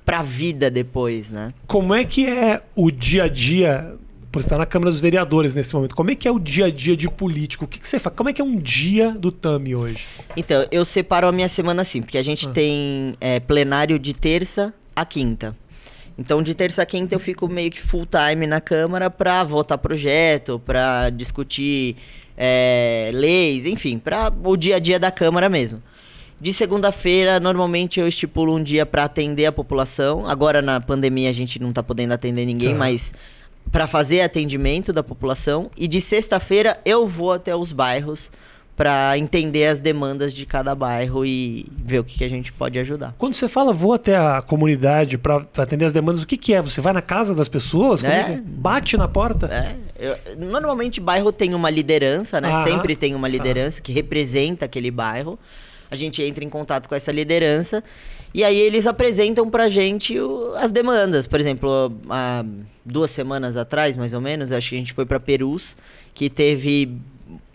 para a vida depois, né? Como é que é o dia a dia por estar na Câmara dos Vereadores nesse momento. Como é que é o dia a dia de político? O que, que você faz? Como é que é um dia do Tami hoje? Então, eu separo a minha semana assim, porque a gente ah. tem é, plenário de terça a quinta. Então, de terça a quinta eu fico meio que full time na Câmara para votar projeto, para discutir é, leis, enfim, para o dia a dia da Câmara mesmo. De segunda-feira, normalmente eu estipulo um dia para atender a população. Agora na pandemia a gente não está podendo atender ninguém, tá. mas para fazer atendimento da população. E de sexta-feira eu vou até os bairros para entender as demandas de cada bairro e ver o que, que, a gente pode ajudar. Quando você fala vou até a comunidade para atender as demandas, o que, que é? Você vai na casa das pessoas? É. É. é? Bate na porta? É. Eu, normalmente bairro tem uma liderança, né? Ah, Sempre tem uma liderança ah. que representa aquele bairro. A gente entra em contato com essa liderança e aí eles apresentam pra gente o, as demandas. Por exemplo, há duas semanas atrás, mais ou menos, acho que a gente foi para Perus, que teve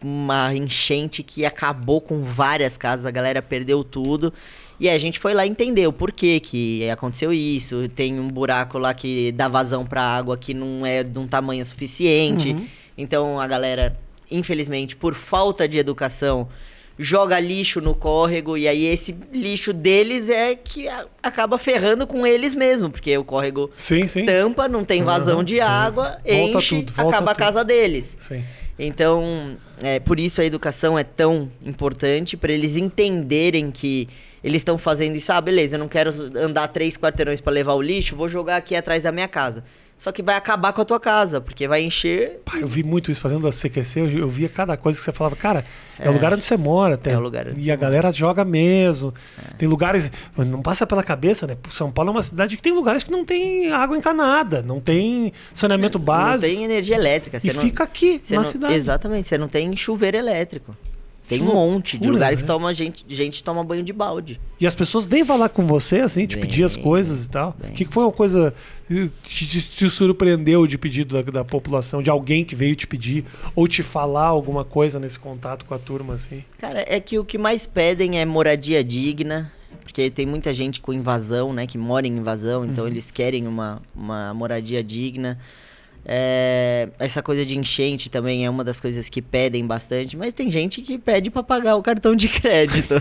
uma enchente que acabou com várias casas, a galera perdeu tudo. E a gente foi lá entender o porquê que aconteceu isso. Tem um buraco lá que dá vazão para água que não é de um tamanho suficiente. Uhum. Então a galera, infelizmente, por falta de educação, joga lixo no córrego e aí esse lixo deles é que acaba ferrando com eles mesmo, porque o córrego sim, sim. tampa, não tem vazão uhum, de sim, água, enche, volta tudo, volta acaba tudo. a casa deles. Sim. Então, é, por isso a educação é tão importante, para eles entenderem que eles estão fazendo isso. Ah, beleza, eu não quero andar três quarteirões para levar o lixo, vou jogar aqui atrás da minha casa. Só que vai acabar com a tua casa, porque vai encher. Pai, eu vi muito isso fazendo a CQC, eu, eu via cada coisa que você falava, cara, é, é o lugar onde você mora, até. É o lugar onde E a mora. galera joga mesmo. É. Tem lugares. Não passa pela cabeça, né? São Paulo é uma cidade que tem lugares que não tem água encanada, não tem saneamento básico. Não tem energia elétrica. Você e não, fica aqui, na não, cidade. Exatamente, você não tem chuveiro elétrico. Tem um monte de lugares né? que toma gente, gente toma banho de balde. E as pessoas vêm falar com você, assim, te bem, pedir as coisas e tal. O que, que foi uma coisa que eh, te, te surpreendeu de pedido da, da, população, de alguém que veio te pedir, ou te falar alguma coisa nesse contato com a turma, assim? Cara, é que o que mais pedem é moradia digna, porque tem muita gente com invasão, né? Que mora em invasão, então uhum. eles querem uma, uma moradia digna. É, essa coisa de enchente também é uma das coisas que pedem bastante, mas tem gente que pede para pagar o cartão de crédito.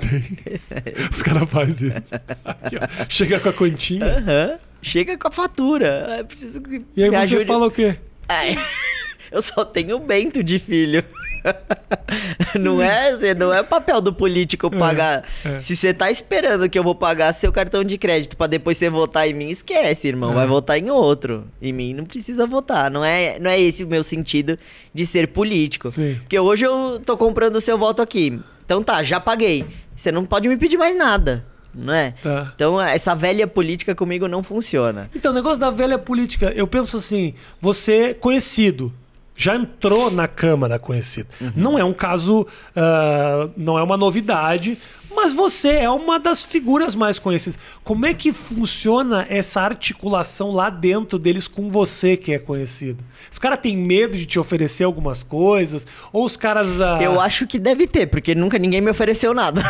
[laughs] Os caras fazem isso. Aqui, Chega com a continha. Uhum. Chega com a fatura. Ah, que. e aí você ajude. fala o quê? Ai, é. eu só tenho o bento de filho. [laughs] não é, não é papel do político é, pagar. É, é. Se você tá esperando que eu vou pagar seu cartão de crédito para depois você votar em mim, esquece, irmão. É. Vai votar em outro. Em mim não precisa votar. Não é, não é esse o meu sentido de ser político. Sim. Porque hoje eu tô comprando o seu voto aqui. Então tá, já paguei. Você não pode me pedir mais nada. Não é? Tá. Então, essa velha política comigo não funciona. Então, o negócio da velha política, eu penso assim: você conhecido, já entrou na Câmara conhecida. Uhum. Não é um caso, uh, não é uma novidade, mas você é uma das figuras mais conhecidas. Como é que funciona essa articulação lá dentro deles com você que é conhecido? Os caras têm medo de te oferecer algumas coisas? Ou os caras. Ah, eu acho que deve ter, porque nunca ninguém me ofereceu nada.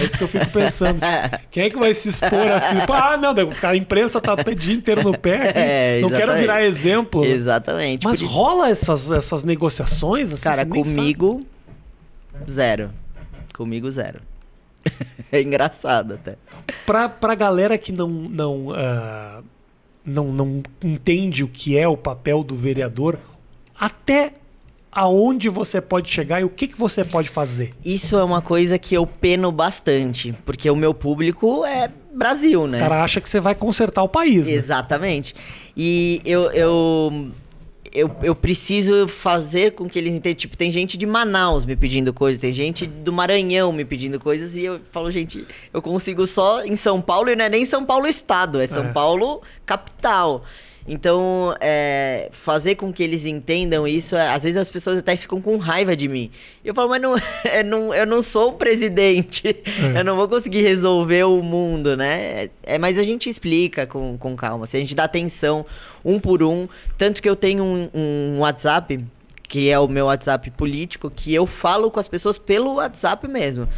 É isso que eu fico pensando. Tipo, [laughs] quem é que vai se expor assim? Ah, não, a imprensa tá o dia inteiro no pé. Aqui, [laughs] é, não quero virar exemplo. Exatamente. Mas rola essas, essas negociações? Assim, cara, comigo, zero. Comigo, zero. [laughs] é engraçado até. Pra, pra galera que não, não, uh, não, não entende o que é o papel do vereador, até aonde você pode chegar e o que, que você pode fazer? Isso é uma coisa que eu peno bastante, porque o meu público é Brasil, Os né? O cara acha que você vai consertar o país. Né? Exatamente. Né? E eu, eu eu, eu preciso fazer com que eles entendam. Tipo, tem gente de Manaus me pedindo coisas, tem gente do Maranhão me pedindo coisas, e eu falo, gente, eu consigo só em São Paulo, e não é nem São Paulo Estado, é São é. Paulo capital. Então, é, fazer com que eles entendam isso, é, às vezes as pessoas até ficam com raiva de mim. Eu falo, mas não, [laughs] é, não eu não sou o presidente, é. eu não vou conseguir resolver o mundo, né? É, é mas a gente explica com, com calma, se assim, a gente dá atenção um por um. Tanto que eu tenho um, um WhatsApp que é o meu WhatsApp político, que eu falo com as pessoas pelo WhatsApp mesmo.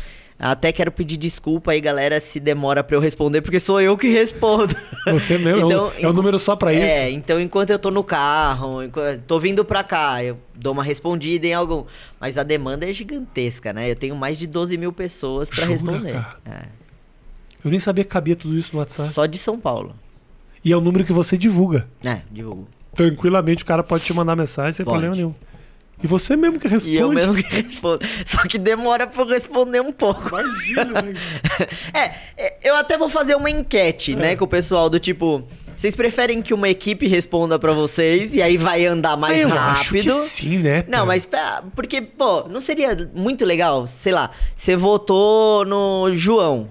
Até quero pedir desculpa aí, galera, se demora para eu responder, porque sou eu que respondo. [laughs] Você mesmo, é então, é, um, número só para é, isso. É, então enquanto eu tô no carro, tô vindo pra cá, eu dou uma respondida em algum. Mas a demanda é gigantesca, né? Eu tenho mais de 12 mil pessoas para responder. É. Eu nem sabia que cabia tudo isso no WhatsApp. Só de São Paulo. E é o número que você divulga. É, divulgo. Tranquilamente o cara pode te mandar mensagem sem pode. problema nenhum. E você mesmo que responde. E eu mesmo que respondo. Só que demora pra eu responder um pouco. Imagina, né? [laughs] É, é, eu até vou fazer uma enquete, né, é. né, com o pessoal do tipo. Vocês preferem que uma equipe responda para vocês e aí vai andar mais eu rápido? Acho que sim, né? Cara? Não, mas porque, pô, não seria muito legal, sei lá, você votou no João.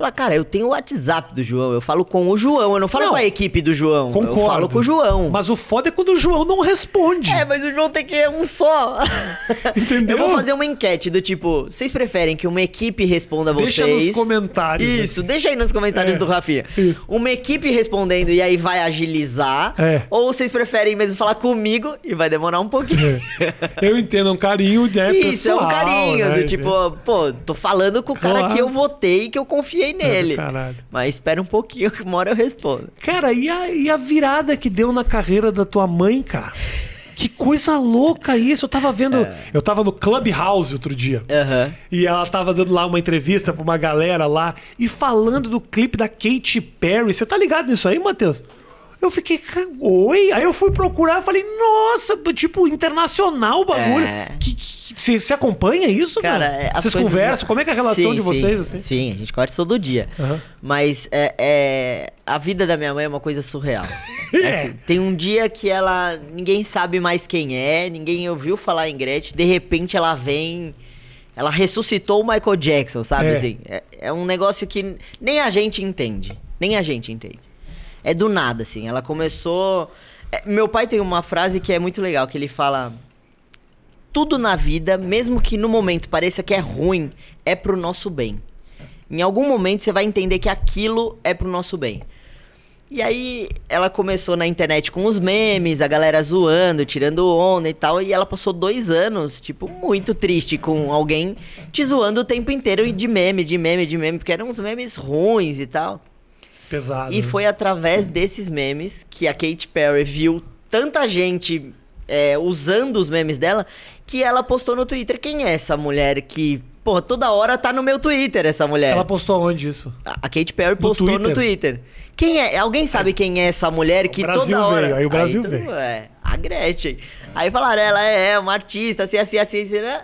Falar, cara, eu tenho o WhatsApp do João, eu falo com o João, eu não falo não, com a equipe do João. Concordo. Eu falo com o João. Mas o foda é quando o João não responde. É, mas o João tem que é um só. [laughs] Entendeu? Eu vou fazer uma enquete do tipo, vocês preferem que uma equipe responda a vocês? Deixa nos comentários. Isso, deixa aí nos comentários é. do Rafinha. Isso. Uma equipe respondendo e aí vai agilizar. É. Ou vocês preferem mesmo falar comigo e vai demorar um pouquinho. É. Eu entendo, é um carinho, né, Isso, pessoal, é um carinho, né? do tipo, pô, tô falando com o claro. cara que eu votei, que eu confiei nele. Caralho. Mas espera um pouquinho que uma hora eu respondo. Cara, e a, e a virada que deu na carreira da tua mãe, cara? Que coisa louca isso. Eu tava vendo. É. Eu tava no Clubhouse outro dia. Uhum. E ela tava dando lá uma entrevista pra uma galera lá e falando do clipe da Katy Perry. Você tá ligado nisso aí, Matheus? Eu fiquei, oi? Aí eu fui procurar, falei, nossa, tipo, internacional o bagulho. É... Que, você acompanha isso, cara? Vocês coisas... conversam? Como é que é a relação sim, de vocês? Sim, assim? sim, a gente conversa todo dia. Uhum. Mas é, é, a vida da minha mãe é uma coisa surreal. [laughs] É, é. assim, tem um dia que ela. ninguém sabe mais quem é, ninguém ouviu falar em Gretchen, de repente ela vem ela ressuscitou o Michael Jackson, sabe? É. Assim, é, é, um negócio que nem a gente entende. Nem a gente entende é do nada, assim. Ela começou. É, meu pai tem uma frase que é muito legal, que ele fala. Tudo na vida, mesmo que no momento pareça que é ruim, é pro nosso bem. Em algum momento você vai entender que aquilo é pro nosso bem. E aí ela começou na internet com os memes, a galera zoando, tirando onda e tal. E ela passou dois anos, tipo, muito triste com alguém te zoando o tempo inteiro de meme, de meme, de meme, porque eram uns memes ruins e tal. Pesado. E né? foi através desses memes que a Katy Perry viu tanta gente é, usando os memes dela que ela postou no Twitter. Quem é essa mulher que. Porra, toda hora tá no meu Twitter essa mulher. Ela postou onde isso? A, Kate Katy Perry no postou Twitter. no Twitter. Quem é? Alguém sabe quem é essa mulher que toda hora. Veio, aí o Brasil aí, veio. é, a Gretchen. Aí falaram, ela é, é uma artista, assim, assim, assim, assim. Né?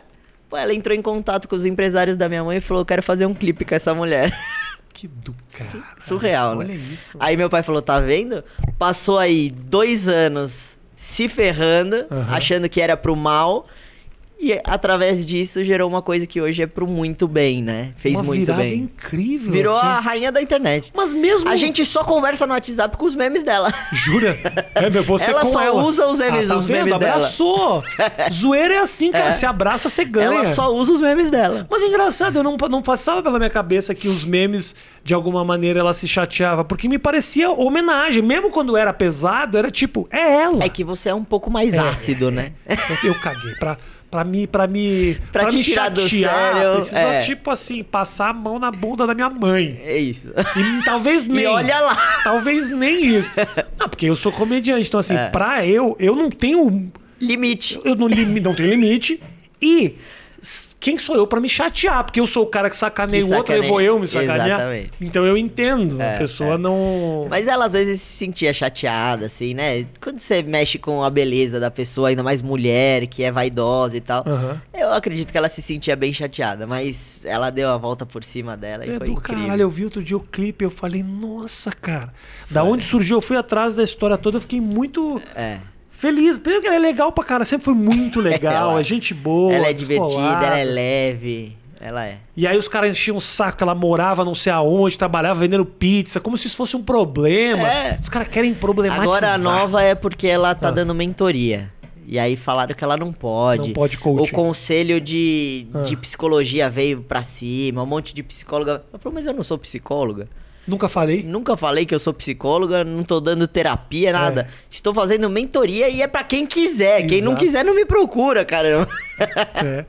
Pô, ela entrou em contato com os empresários da minha mãe e falou: quero fazer um clipe com essa mulher. [laughs] Que do cara. Surreal, Olha né? Olha isso. Aí meu pai falou: tá vendo? Passou aí dois anos se ferrando, uhum. achando que era pro mal. E através disso gerou uma coisa que hoje é pro muito bem, né? Fez uma muito bem. incrível. Virou assim. a rainha da internet. Mas mesmo. A gente só conversa no WhatsApp com os memes dela. Jura? [laughs] É, meu, você ela com só ela. usa os ah, memes, ah, tá os vendo? memes Abraçou. dela. Abraçou! [laughs] Zoeira é assim, cara. É. Se abraça, você ganha. Ela só usa os memes dela. Mas é engraçado, eu não, não passava pela minha cabeça que os memes, de alguma maneira, ela se chateava. Porque me parecia homenagem. Mesmo quando era pesado, era tipo, é ela. É que você é um pouco mais é, ácido, né? Eu, eu caguei pra para me para me para me chatear, do sério, é. tipo assim passar a mão na bunda da minha mãe. É isso. E talvez [laughs] nem. e olha lá. Talvez nem isso. Não, porque eu sou comediante, então assim, é. para eu eu não tenho limite. Eu não, não tenho limite e quem sou eu para me chatear? Porque eu sou o cara que sacaneia o outro, aí vou eu me sacanear. Exatamente. Então eu entendo, é, a pessoa é. não. Mas ela às vezes se sentia chateada, assim, né? Quando você mexe com a beleza da pessoa, ainda mais mulher, que é vaidosa e tal, uhum. eu acredito que ela se sentia bem chateada, mas ela deu a volta por cima dela é, foi do incrível. Caralho, eu vi outro dia o clipe, eu falei, nossa, cara, da onde surgiu? Eu fui atrás da história toda, eu fiquei muito. É feliz. Primeiro que ela é legal pra cara, sempre foi muito [laughs] legal, ela, é gente boa. Ela é descolada. divertida, ela é leve. Ela é. E aí os caras enchiam o saco, ela morava não sei aonde, trabalhava vendendo pizza, como se isso fosse um problema. É. Os caras querem problematizar. Agora a nova é porque ela tá ah. dando mentoria. E aí falaram que ela não pode. Não pode coaching. O conselho de, ah. de psicologia veio pra cima, um monte de psicóloga. Ela falou, mas eu não sou psicóloga. Nunca falei. Nunca falei que eu sou psicóloga, não tô dando terapia, nada. É. Estou fazendo mentoria e é para quem quiser. Exato. Quem não quiser, não me procura, caramba. É.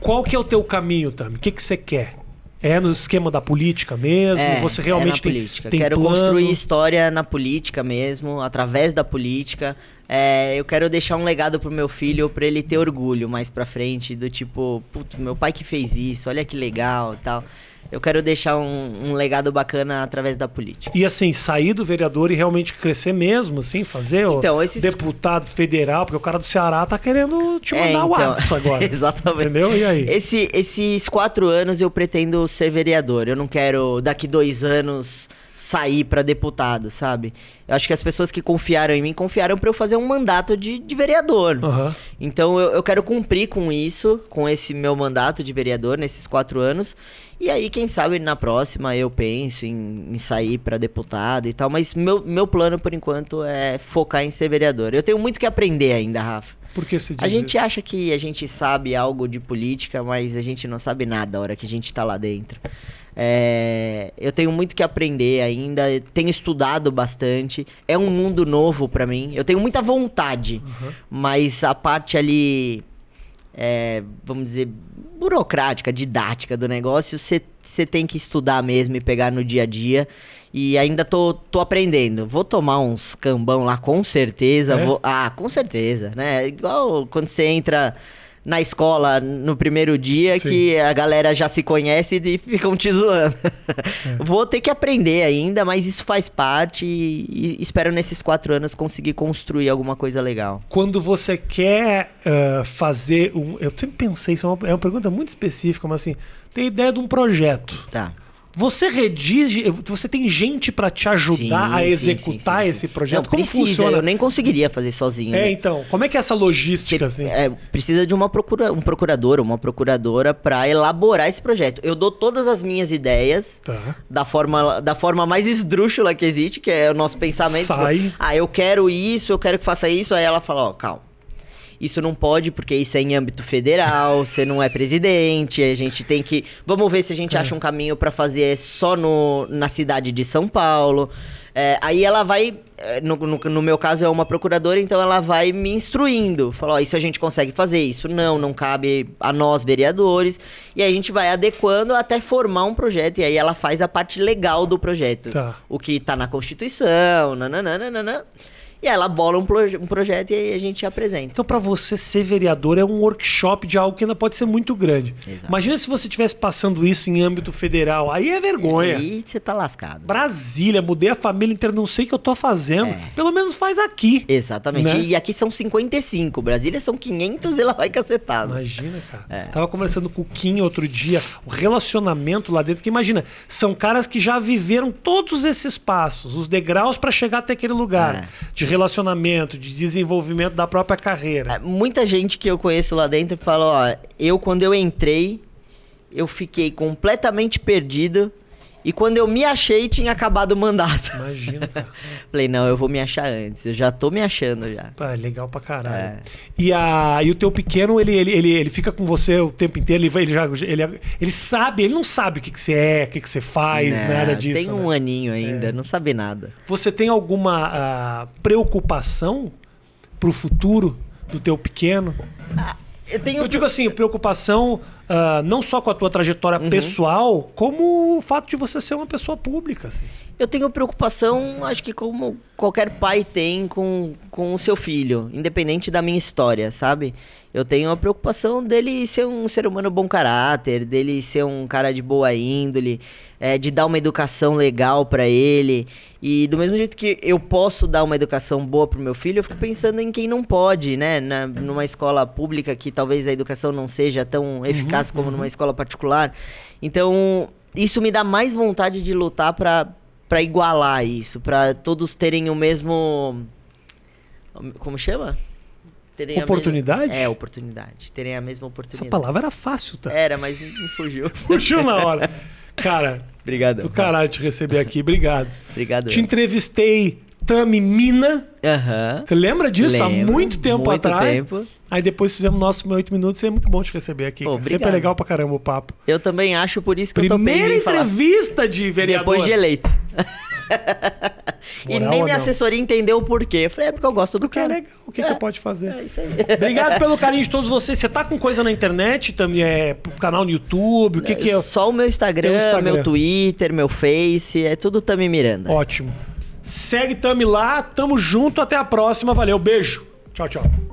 Qual que é o teu caminho, Tami? O que, que você quer? É no esquema da política mesmo? É, você é realmente é na tem, política. Tem quero plano? construir história na política mesmo, através da política. É, eu quero deixar um legado pro meu filho para ele ter orgulho mais pra frente, do tipo, putz, meu pai que fez isso, olha que legal e tal eu quero deixar um, um, legado bacana através da política. E assim, sair do vereador e realmente crescer mesmo, assim, fazer então, esses... deputado federal, porque o cara do Ceará tá querendo te mandar é, então... o WhatsApp agora. [laughs] Exatamente. Entendeu? E aí? Esse, esses quatro anos eu pretendo ser vereador. Eu não quero, daqui dois anos, sair para deputado, sabe? Eu acho que as pessoas que confiaram em mim confiaram para eu fazer um mandato de, de vereador. Uhum. Então eu, eu quero cumprir com isso, com esse meu mandato de vereador nesses quatro anos. E aí, quem sabe na próxima eu penso em, em sair para deputado e tal, mas meu, meu plano por enquanto é focar em ser vereador. Eu tenho muito que aprender ainda, Rafa. Por que você diz A gente isso? acha que a gente sabe algo de política, mas a gente não sabe nada a hora que a gente está lá dentro. É, eu tenho muito que aprender ainda, tenho estudado bastante. É um mundo novo para mim. Eu tenho muita vontade, uhum. mas a parte ali é, vamos dizer, burocrática, didática do negócio, você tem que estudar mesmo e pegar no dia a dia. E ainda tô, tô aprendendo. Vou tomar uns cambão lá, com certeza. É? Vou, ah, com certeza, né? Igual quando você entra na escola no primeiro dia Sim. que a galera já se conhece e ficam te zoando. É. [laughs] Vou ter que aprender ainda, mas isso faz parte e, espero nesses quatro anos conseguir construir alguma coisa legal. Quando você quer uh, fazer um. Eu sempre pensei, isso é uma, é uma pergunta muito específica, mas assim, tem ideia de um projeto. Tá. Você redige, você tem gente para te ajudar sim, a executar sim, sim, esse projeto? Não, como precisa, funciona? Eu nem conseguiria fazer sozinho. É, né? então. Como é que é essa logística assim? É, precisa de uma procura, um procurador, uma procuradora para elaborar esse projeto. Eu dou todas as minhas ideias tá. da forma da forma mais esdrúxula que existe, que é o nosso pensamento. Sai. Tipo, ah, eu quero isso, eu quero que faça isso. Aí ela fala, ó, oh, calma isso não pode porque isso é em âmbito federal, [laughs] você não é presidente, a gente tem que. Vamos ver se a gente é. acha um caminho para fazer só no, na cidade de São Paulo. É, aí ela vai, é, no, no, no, meu caso é uma procuradora, então ela vai me instruindo. Falou, oh, isso a gente consegue fazer, isso não, não cabe a nós, vereadores. E a gente vai adequando até formar um projeto. E aí ela faz a parte legal do projeto. Tá. O que está na Constituição, nananana. E ela bola um, proje um projeto e aí a gente apresenta. Então, para você ser vereador, é um workshop de algo que ainda pode ser muito grande. Exato. Imagina se você estivesse passando isso em âmbito federal. Aí é vergonha. Aí você tá lascado. Brasília, mudei a família inteira, não sei o que eu tô fazendo. É. Pelo menos faz aqui. Exatamente. Né? E aqui são 55. Brasília são 500 e ela vai cacetada. Imagina, cara. É. Tava conversando com o Kim outro dia, o relacionamento lá dentro, que imagina, são caras que já viveram todos esses passos, os degraus para chegar até aquele lugar. É. De relacionamento, de desenvolvimento da própria carreira. É, muita gente que eu conheço lá dentro fala, ó, eu quando eu entrei, eu fiquei completamente perdido e quando eu me achei, tinha acabado o mandato. Imagina, cara. [laughs] Falei, não, eu vou me achar antes. Eu já tô me achando já. Pá, legal pra caralho. É. E, a, e o teu pequeno, ele, ele, ele, ele fica com você o tempo inteiro, ele, vai, ele, já, ele, ele sabe, ele não sabe o que, que você é, o que, que você faz, não, nada disso. Tem um né? aninho ainda, é. não sabe nada. Você tem alguma uh, preocupação pro futuro do teu pequeno? Ah, eu tenho. Eu digo assim, preocupação uh, não só com a tua trajetória uhum. pessoal, como o fato de você ser uma pessoa pública. Assim. Eu tenho preocupação, acho que como qualquer pai tem com, com o seu filho, independente da minha história, sabe? Eu tenho a preocupação dele ser um ser humano bom caráter, dele ser um cara de boa índole, é, de dar uma educação legal para ele. E do mesmo jeito que eu posso dar uma educação boa pro meu filho, eu fico pensando em quem não pode, né? Na, numa escola pública que talvez a educação não seja tão uhum. eficaz como numa uhum. escola particular. Então, isso me dá mais vontade de lutar para igualar isso, para todos terem o mesmo. Como chama? Terem oportunidade? Mesma... É, oportunidade. Terem a mesma oportunidade. Essa palavra era fácil, tá? Era, mas me [laughs] fugiu. fugiu na hora. [laughs] Cara, Obrigado. Do caralho te receber aqui, obrigado. obrigado. Te entrevistei Tami Mina. Uhum. Você lembra disso? Lembro, Há muito tempo muito atrás. Tempo. Aí depois fizemos nosso 8 minutos e é muito bom te receber aqui. Obrigado. Sempre é legal pra caramba o papo. Eu também acho, por isso que Primeira eu tô Primeira entrevista de vereador. Depois de eleito. e nem minha né, assessoria entendeu o porquê. Eu falei, é porque eu gosto do porque é cara. É legal, o que, é, que eu é. pode fazer? É isso aí. [laughs] Obrigado pelo carinho de todos vocês. Você tá com coisa na internet também? É canal no YouTube? O que, que é? é? Só o meu Instagram, Instagram, meu Twitter, meu Face. É tudo Tami Miranda. Ótimo. Segue Tami lá, tamo junto, até a próxima, valeu, beijo. Tchau, tchau.